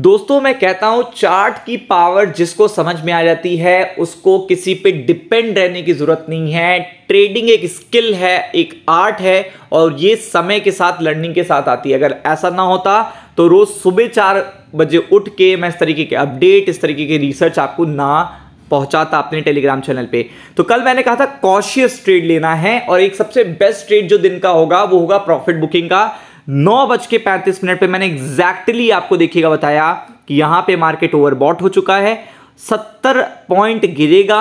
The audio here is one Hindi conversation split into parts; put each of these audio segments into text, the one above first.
दोस्तों मैं कहता हूं चार्ट की पावर जिसको समझ में आ जाती है उसको किसी पे डिपेंड रहने की जरूरत नहीं है ट्रेडिंग एक स्किल है एक आर्ट है और ये समय के साथ लर्निंग के साथ आती है अगर ऐसा ना होता तो रोज सुबह चार बजे उठ के मैं इस तरीके के अपडेट इस तरीके की रिसर्च आपको ना पहुंचाता अपने टेलीग्राम चैनल पे तो कल मैंने कहा था कॉशियस ट्रेड लेना है और एक सबसे बेस्ट ट्रेड जो दिन का होगा वो होगा प्रॉफिट बुकिंग का नौ बज के पैंतीस मिनट पर मैंने एग्जैक्टली आपको देखिएगा बताया कि यहां पे मार्केट ओवरबॉट हो चुका है सत्तर पॉइंट गिरेगा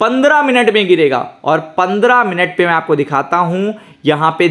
पंद्रह मिनट में गिरेगा और पंद्रह मिनट पे मैं आपको दिखाता हूं यहां पे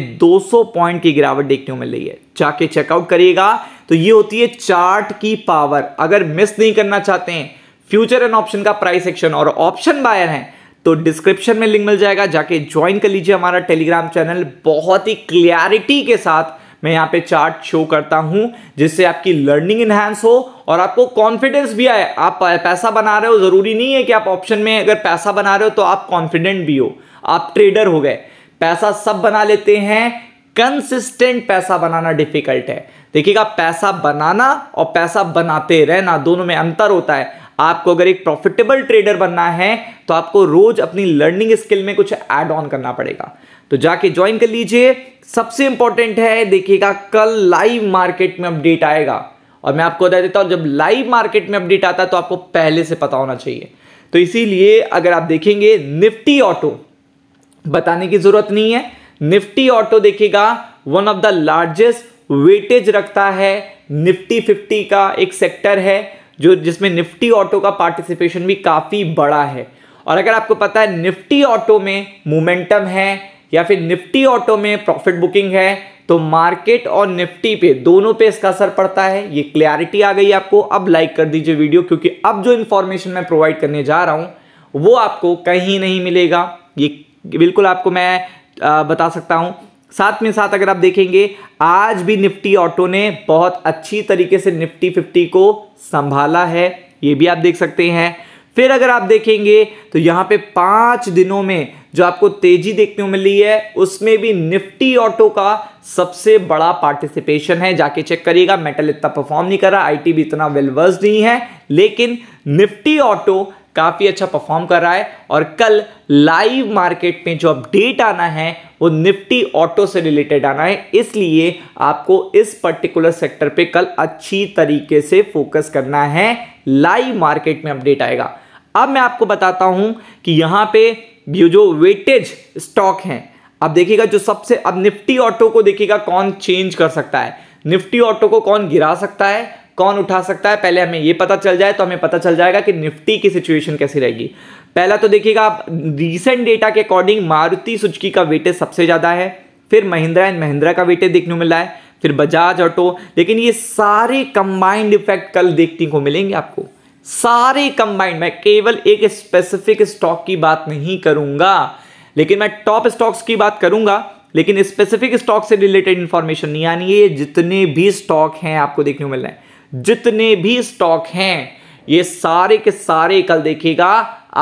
सौ पॉइंट की गिरावट देखने को मिल रही है जाके चेकआउट करिएगा तो ये होती है चार्ट की पावर अगर मिस नहीं करना चाहते हैं फ्यूचर एंड ऑप्शन का प्राइस एक्शन और ऑप्शन बायर है तो डिस्क्रिप्शन में लिंक मिल जाएगा जाके ज्वाइन कर लीजिए हमारा टेलीग्राम चैनल बहुत ही क्लियरिटी के साथ मैं यहाँ पे चार्ट शो करता हूँ जिससे आपकी लर्निंग इन्हांस हो और आपको कॉन्फिडेंस भी आए आप पैसा बना रहे हो ज़रूरी नहीं है कि आप ऑप्शन में अगर पैसा बना रहे हो तो आप कॉन्फिडेंट भी हो आप ट्रेडर हो गए पैसा सब बना लेते हैं कंसिस्टेंट पैसा बनाना डिफिकल्ट है देखिएगा पैसा बनाना और पैसा बनाते रहना दोनों में अंतर होता है आपको अगर एक प्रॉफिटेबल ट्रेडर बनना है तो आपको रोज अपनी लर्निंग स्किल में कुछ ऐड ऑन करना पड़ेगा तो जाके ज्वाइन कर लीजिए सबसे इंपॉर्टेंट है देखिएगा कल लाइव मार्केट में अपडेट आएगा और मैं आपको बता देता हूं जब लाइव मार्केट में अपडेट आता है तो आपको पहले से पता होना चाहिए तो इसीलिए अगर आप देखेंगे निफ्टी ऑटो बताने की जरूरत नहीं है निफ्टी ऑटो देखिएगा one of the largest weightage रखता है निफ्टी फिफ्टी का एक सेक्टर है जो जिसमें निफ्टी ऑटो का पार्टिसिपेशन भी काफ़ी बड़ा है और अगर आपको पता है निफ्टी ऑटो में मोमेंटम है या फिर निफ्टी ऑटो में प्रॉफिट बुकिंग है तो मार्केट और निफ्टी पे दोनों पे इसका असर पड़ता है ये क्लैरिटी आ गई आपको अब लाइक कर दीजिए वीडियो क्योंकि अब जो इन्फॉर्मेशन मैं प्रोवाइड करने जा रहा हूँ वो आपको कहीं नहीं मिलेगा ये बिल्कुल आपको मैं बता सकता हूँ साथ में साथ अगर आप देखेंगे आज भी निफ्टी ऑटो ने बहुत अच्छी तरीके से निफ्टी फिफ्टी को संभाला है ये भी आप देख सकते हैं फिर अगर आप देखेंगे तो यहां पे पांच दिनों में जो आपको तेजी देखने को मिली है उसमें भी निफ्टी ऑटो का सबसे बड़ा पार्टिसिपेशन है जाके चेक करिएगा मेटल इतना परफॉर्म नहीं कर रहा आईटी भी इतना वेलवर्स नहीं है लेकिन निफ्टी ऑटो काफ़ी अच्छा परफॉर्म कर रहा है और कल लाइव मार्केट में जो अपडेट आना है वो निफ्टी ऑटो से रिलेटेड आना है इसलिए आपको इस पर्टिकुलर सेक्टर पे कल अच्छी तरीके से फोकस करना है लाइव मार्केट में अपडेट आएगा अब मैं आपको बताता हूं कि यहाँ पे जो वेटेज स्टॉक हैं अब देखिएगा जो सबसे अब निफ्टी ऑटो को देखिएगा कौन चेंज कर सकता है निफ्टी ऑटो को कौन गिरा सकता है कौन उठा सकता है पहले हमें ये पता चल जाए तो हमें पता चल जाएगा कि निफ्टी की सिचुएशन कैसी रहेगी पहला तो देखिएगा आप रिसेंट डेटा के अकॉर्डिंग मारुति सुजुकी का वेटेज सबसे ज़्यादा है फिर महिंद्रा एंड महिंद्रा का वेटेज देखने को मिला है फिर बजाज ऑटो लेकिन ये सारे कंबाइंड इफेक्ट कल देखने को मिलेंगे आपको सारे कंबाइंड मैं केवल एक स्पेसिफिक स्टॉक की बात नहीं करूंगा लेकिन मैं टॉप स्टॉक्स की बात करूंगा लेकिन स्पेसिफिक स्टॉक से रिलेटेड इंफॉर्मेशन नहीं यानी ये जितने भी स्टॉक हैं आपको देखने को मिल रहे हैं जितने भी स्टॉक हैं ये सारे के सारे कल देखिएगा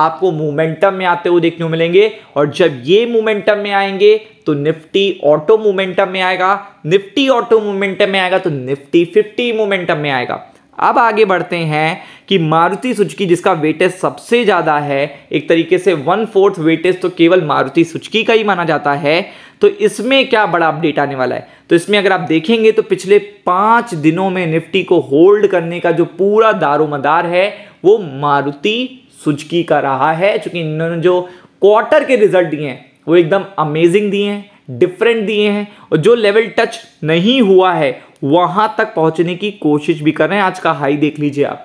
आपको मोमेंटम में आते हुए देखने को मिलेंगे और जब ये मोमेंटम में आएंगे तो निफ्टी ऑटो मोमेंटम में आएगा निफ्टी ऑटो मोमेंटम में आएगा तो निफ्टी फिफ्टी मोमेंटम में आएगा अब आगे बढ़ते हैं कि मारुति सुचकी जिसका वेटेज सबसे ज़्यादा है एक तरीके से वन फोर्थ वेटेज तो केवल मारुति सुचकी का ही माना जाता है तो इसमें क्या बड़ा अपडेट आने वाला है तो इसमें अगर आप देखेंगे तो पिछले पाँच दिनों में निफ्टी को होल्ड करने का जो पूरा दारोमदार है वो मारुति सुचकी का रहा है चूँकि इन्होंने जो क्वार्टर के रिजल्ट दिए हैं वो एकदम अमेजिंग दिए हैं डिफरेंट दिए हैं और जो लेवल टच नहीं हुआ है वहां तक पहुंचने की कोशिश भी कर रहे हैं आज का हाई देख लीजिए आप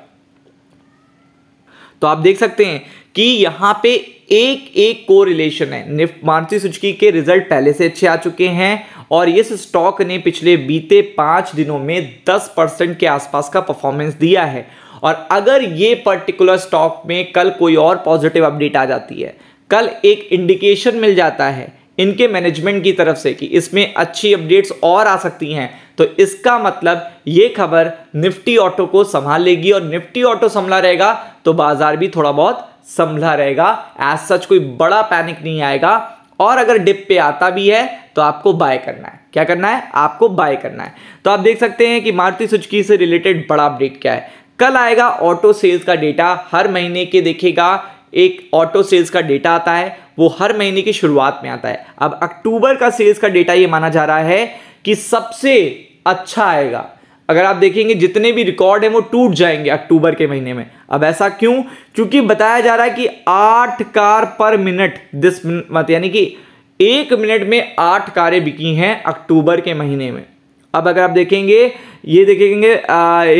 तो आप देख सकते हैं कि यहां पे एक एक को रिलेशन है मारुति सुजुकी के रिजल्ट पहले से अच्छे आ चुके हैं और इस स्टॉक ने पिछले बीते पांच दिनों में दस परसेंट के आसपास का परफॉर्मेंस दिया है और अगर ये पर्टिकुलर स्टॉक में कल कोई और पॉजिटिव अपडेट आ जाती है कल एक इंडिकेशन मिल जाता है इनके मैनेजमेंट की तरफ से कि इसमें अच्छी अपडेट्स और आ सकती हैं तो इसका मतलब ये खबर निफ्टी ऑटो को संभाल लेगी और निफ्टी ऑटो संभला रहेगा तो बाजार भी थोड़ा बहुत संभला रहेगा एज सच कोई बड़ा पैनिक नहीं आएगा और अगर डिप पे आता भी है तो आपको बाय करना है क्या करना है आपको बाय करना है तो आप देख सकते हैं कि मारुति सुचकी से रिलेटेड बड़ा अपडेट क्या है कल आएगा ऑटो सेल्स का डेटा हर महीने के देखेगा एक ऑटो सेल्स का डेटा आता है वो हर महीने की शुरुआत में आता है अब अक्टूबर का सेल्स का डेटा ये माना जा रहा है कि सबसे अच्छा आएगा अगर आप देखेंगे जितने भी रिकॉर्ड हैं वो टूट जाएंगे अक्टूबर के महीने में अब ऐसा क्यों क्योंकि बताया जा रहा है कि आठ कार पर मिनट दिस मत यानी कि एक मिनट में आठ कारें बिकी हैं अक्टूबर के महीने में अब अगर आप देखेंगे ये देखेंगे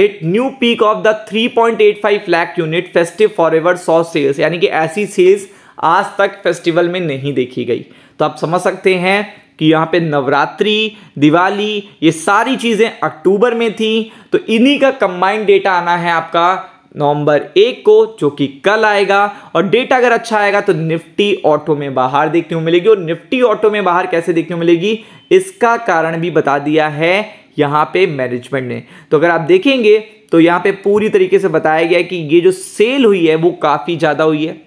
it new peak of the 3.85 lakh unit festive for ever saw sales यानी कि ऐसी सेल्स आज तक फेस्टिवल में नहीं देखी गई तो आप समझ सकते हैं कि यहाँ पे नवरात्रि दिवाली ये सारी चीज़ें अक्टूबर में थी तो इन्हीं का कंबाइंड डेटा आना है आपका नवंबर एक को जो कि कल आएगा और डेटा अगर अच्छा आएगा तो निफ्टी ऑटो में बाहर देखने को मिलेगी और निफ्टी ऑटो में बाहर कैसे देखने को मिलेगी इसका कारण भी बता दिया है यहाँ पे मैनेजमेंट ने तो अगर आप देखेंगे तो यहाँ पे पूरी तरीके से बताया गया है कि ये जो सेल हुई है वो काफ़ी ज़्यादा हुई है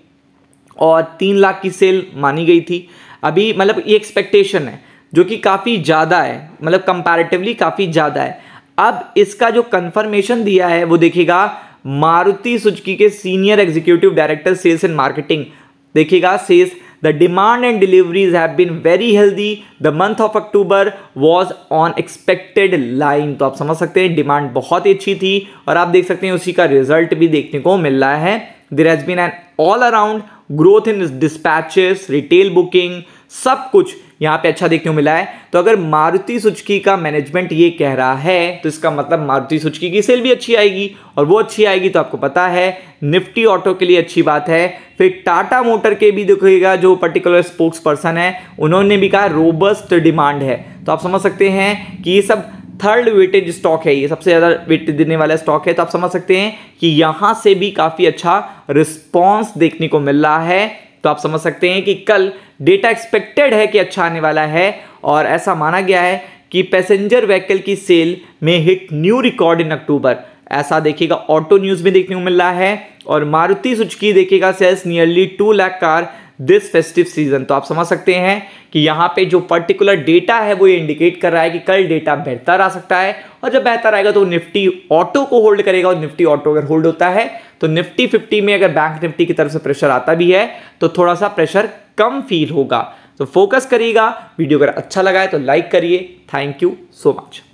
और तीन लाख की सेल मानी गई थी अभी मतलब ये एक्सपेक्टेशन है जो कि काफ़ी ज़्यादा है मतलब कंपैरेटिवली काफ़ी ज़्यादा है अब इसका जो कंफर्मेशन दिया है वो देखिएगा मारुति सुजुकी के senior executive director sales and marketing देखिएगा sales the demand and deliveries have been very healthy the month of October was on expected line तो आप समझ सकते हैं डिमांड बहुत ही अच्छी थी और आप देख सकते हैं उसी का रिजल्ट भी देखने को मिल रहा है there has been an all around growth in dispatches retail booking सब कुछ यहाँ पे अच्छा देखने को मिला है तो अगर मारुति सुचकी का मैनेजमेंट ये कह रहा है तो इसका मतलब मारुति सुचकी की सेल भी अच्छी आएगी और वो अच्छी आएगी तो आपको पता है निफ्टी ऑटो के लिए अच्छी बात है फिर टाटा मोटर के भी देखिएगा जो पर्टिकुलर स्पोक्स पर्सन है उन्होंने भी कहा रोबस्ट डिमांड है तो आप समझ सकते हैं कि ये सब थर्ड वेटेज स्टॉक है ये सबसे ज़्यादा वेटेज देने वाला स्टॉक है तो आप समझ सकते हैं कि यहाँ से भी काफ़ी अच्छा रिस्पॉन्स देखने को मिल रहा है तो आप समझ सकते हैं कि कल डेटा एक्सपेक्टेड है कि अच्छा आने वाला है और ऐसा माना गया है कि पैसेंजर व्हीकल की सेल में hit new record in October ऐसा देखिएगा ऑटो न्यूज़ में देखने को मिल रहा है और मारुति सुचकी देखिएगा sales nearly two lakh car this festive season तो आप समझ सकते हैं कि यहाँ पे जो पर्टिकुलर डेटा है वो ये इंडिकेट कर रहा है कि कल डेटा बेहतर आ सकता है और जब बेहतर आएगा तो निफ्टी ऑटो को होल्ड करेगा और निफ्टी ऑटो अगर होल्ड होता है तो निफ्टी फिफ्टी में अगर बैंक निफ्टी की तरफ से प्रेशर आता भी है तो थोड़ा सा प्रेशर कम फील होगा तो फोकस करिएगा वीडियो अगर अच्छा लगा है तो लाइक करिए थैंक यू सो मच